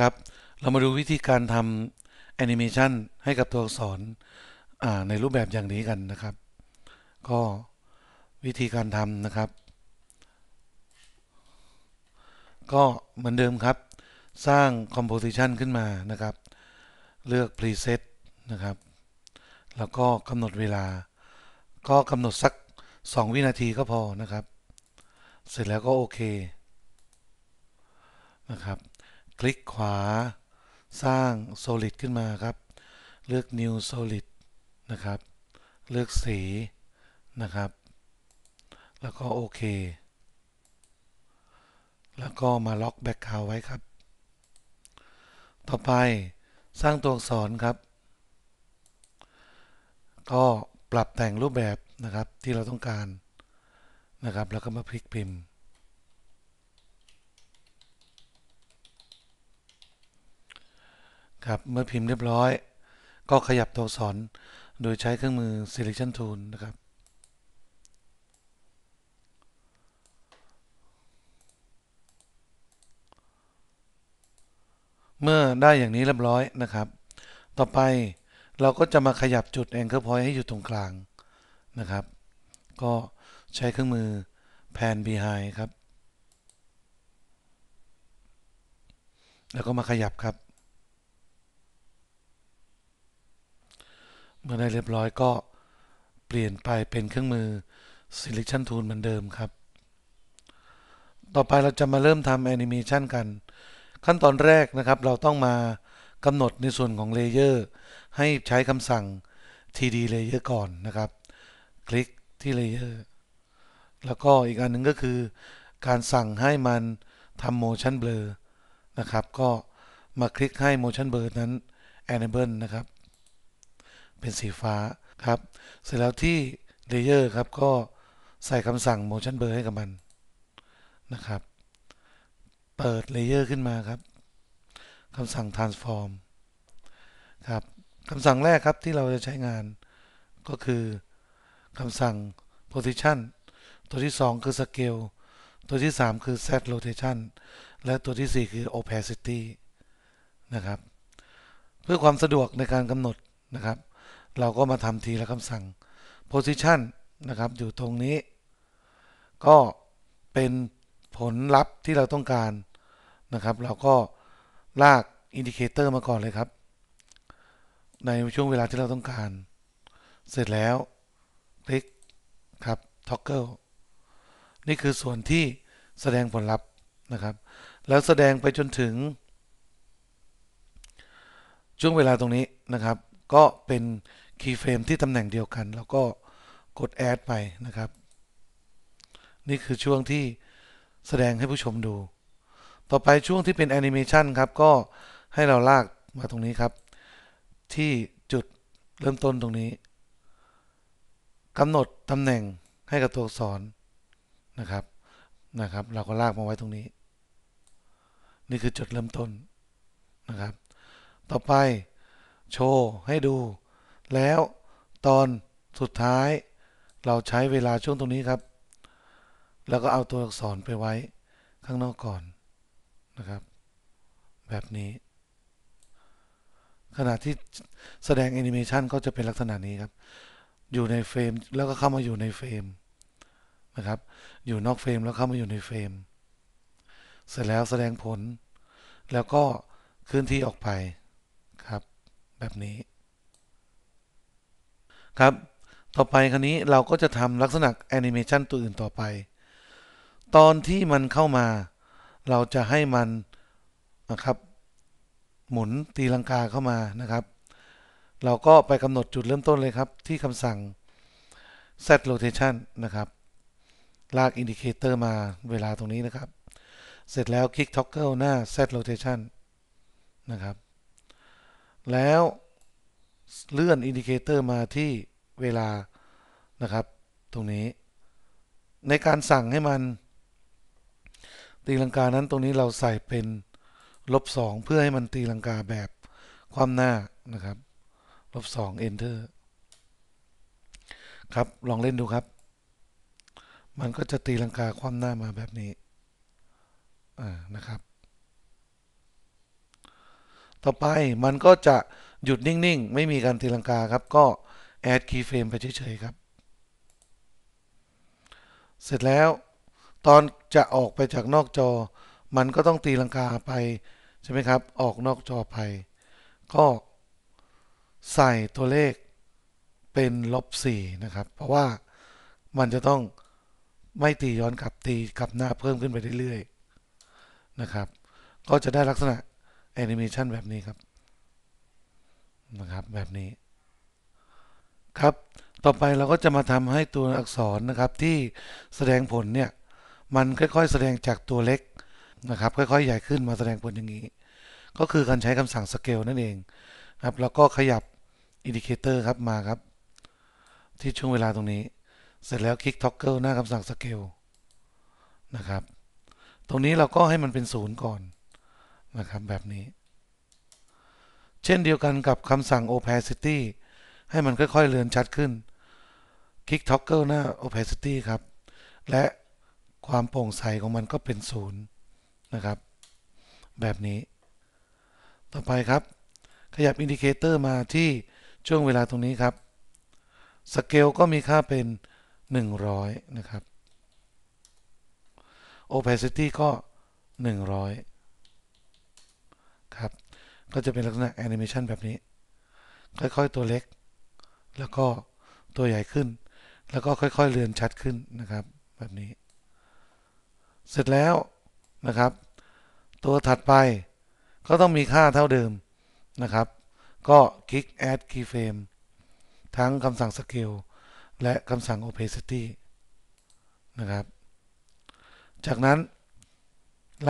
ครับ เรามาดูวิธีการทำแอนิเมชันให้กับตัวอักษรในรูปแบบอย่างนี้กันนะครับ ก็วิธีการทำนะครับ ก็เหมือนเดิมครับ สร้าง composition ขึ้นมานะครับ เลือก preset นะครับ แล้วก็กำหนดเวลา ก็กำหนดสัก 2 วินาทีก็พอนะครับ เสร็จแล้วก็โอเคนะครับคลิกขวาสร้าง Solid ขึ้นมาครับ เลือก New Solid นะครับ เลือกสีนะครับ แล้วก็โอเค แล้วก็มาล็อกแบ็กกราวไว้ครับ ต่อไปสร้างตัวอักษรครับ ก็ปรับแต่งรูปแบบนะครับที่เราต้องการนะครับแล้วก็มาพลิกพิมพ์ครับเมื่อพิมพ์เรียบร้อย ก็ขยับตัวอักษรโดยใช้เครื่องมือ selection tool นะครับ เมื่อได้อย่างนี้เรียบร้อยนะครับ ต่อไปเราก็จะมาขยับจุด anchor point ให้อยู่ตรงกลางนะครับ ก็ใช้เครื่องมือ pan behind ครับ แล้วก็มาขยับครับเมื่อได้เรียบร้อยก็เปลี่ยนไปเป็นเครื่องมือ selection tool เหมือนเดิมครับ ต่อไปเราจะมาเริ่มทำแอนิเมชันกัน ขั้นตอนแรกนะครับเราต้องมากำหนดในส่วนของเลเยอร์ให้ใช้คำสั่ง td layer ก่อนนะครับ คลิกที่เลเยอร์ แล้วก็อีกอันนึงก็คือ การสั่งให้มันทำ motion blur นะครับ ก็มาคลิกให้ motion blur นั้น enable นะครับเป็นสีฟ้าครับ เสร็จแล้วที่เลเยอร์ครับ ก็ใส่คำสั่ง Motion Blur ให้กับมันนะครับ เปิดเลเยอร์ขึ้นมาครับคำสั่ง Transform ครับคำสั่งแรกครับที่เราจะใช้งานก็คือคำสั่ง position ตัวที่ 2 คือ scale ตัวที่ 3 คือ set rotation และตัวที่ 4 คือ opacity นะครับเพื่อความสะดวกในการกำหนดนะครับเราก็มาทำทีละคำสั่ง position นะครับอยู่ตรงนี้ ก็เป็นผลลัพธ์ที่เราต้องการนะครับ เราก็ลากอินดิเคเตอร์มาก่อนเลยครับ ในช่วงเวลาที่เราต้องการ เสร็จแล้วคลิกครับ toggle นี่คือส่วนที่แสดงผลลัพธ์นะครับ แล้วแสดงไปจนถึง ช่วงเวลาตรงนี้นะครับ ก็เป็นคีย์เฟรมที่ตำแหน่งเดียวกัน แล้วก็กดแอดไปนะครับ นี่คือช่วงที่แสดงให้ผู้ชมดู ต่อไปช่วงที่เป็นแอนิเมชันครับก็ให้เราลากมาตรงนี้ครับที่จุดเริ่มต้นตรงนี้กำหนดตำแหน่งให้กับตัวอักษรนะครับนะครับ เราก็ลากมาไว้ตรงนี้ นี่คือจุดเริ่มต้นนะครับ ต่อไปโชว์ให้ดูแล้วตอนสุดท้ายเราใช้เวลาช่วงตรงนี้ครับ แล้วก็เอาตัวอักษรไปไว้ข้างนอกก่อนนะครับ แบบนี้ ขณะที่แสดงแอนิเมชันก็จะเป็นลักษณะนี้ครับอยู่ในเฟรมแล้วก็เข้ามาอยู่ในเฟรมนะครับ อยู่นอกเฟรมแล้วเข้ามาอยู่ในเฟรมเสร็จแล้วแสดงผล แล้วก็เคลื่อนที่ออกไปครับ แบบนี้ครับ ต่อไปครนนี้เราก็จะทำลักษณะแอนิเมชันตัวอื่นต่อไป ตอนที่มันเข้ามา เราจะให้มันนะครับหมุนตีลังกาเข้ามานะครับ เราก็ไปกำหนดจุดเริ่มต้นเลยครับที่คำสั่ง set rotation นะครับ ลากอินดิเคเตอร์มาเวลาตรงนี้นะครับ เสร็จแล้วคลิก toggle หน้า set rotation นะครับ แล้วเลื่อนอินดิเคเตอร์มาที่เวลานะครับตรงนี้ในการสั่งให้มัน ตีลังกา นั้นตรงนี้เราใส่เป็นลบ2เพื่อให้มันตีลังกาแบบความหน้านะครับลบ2 enter ครับลองเล่นดูครับ มันก็จะตีลังกาความหน้ามาแบบนี้นะครับ ต่อไปมันก็จะหยุดนิ่งๆ ไม่มีการตีลังกาครับก็ add keyframe ไปเฉยๆครับ เสร็จแล้วตอนจะออกไปจากนอกจอ มันก็ต้องตีลังกาไป ใช่ไหมครับ ออกนอกจอไปก็ใส่ตัวเลขเป็นลบ4นะครับ เพราะว่ามันจะต้องไม่ตีย้อนกลับตีกลับหน้าเพิ่มขึ้นไปเรื่อยๆนะครับ ก็จะได้ลักษณะแอนิเมชันแบบนี้ครับนะครับแบบนี้ครับต่อไปเราก็จะมาทำให้ตัวอักษรนะครับที่แสดงผลเนี่ยมันค่อยๆแสดงจากตัวเล็กนะครับค่อยๆ ใหญ่ขึ้นมาแสดงผลอย่างนี้ ก็คือการใช้คำสั่งสเกลนั่นเองครับแล้วก็ขยับอินดิเคเตอร์ครับมาครับ ที่ช่วงเวลาตรงนี้ เสร็จแล้วคลิกท็อกเกิลหน้าคำสั่งสเกลนะครับตรงนี้เราก็ให้มันเป็นศูนย์ก่อนนะครับแบบนี้ เช่นเดียวกันกับคำสั่ง opacity ให้มันค่อยๆเลือนชัดขึ้นคลิกท็อกเกิลหน้า opacity ครับ และความโปร่งใสของมันก็เป็นศูนย์นะครับ แบบนี้ ต่อไปครับ ขยับอินดิเคเตอร์มาที่ช่วงเวลาตรงนี้ครับ สเกลก็มีค่าเป็น 100 นะครับ opacity ก็ 100 ครับ ก็จะเป็นลักษณะแอนิเมชันแบบนี้ ค่อยๆ ตัวเล็กแล้วก็ตัวใหญ่ขึ้น แล้วก็ค่อยๆเลือนชัดขึ้นนะครับ แบบนี้ เสร็จแล้วนะครับ ตัวถัดไปก็ต้องมีค่าเท่าเดิมนะครับ ก็คลิก add keyframe ทั้งคำสั่ง scale และคำสั่ง opacity นะครับ จากนั้น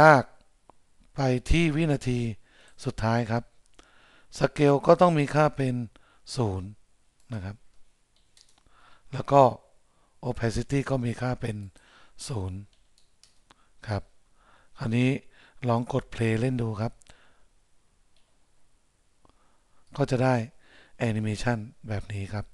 ลากไปที่วินาทีสุดท้ายครับ Scale ก็ต้องมีค่าเป็น 0นะครับ แล้วก็ opacity ก็มีค่าเป็น 0 ครับ คราวนี้ลองกด play เล่นดูครับ ก็จะได้ animation แบบนี้ครับ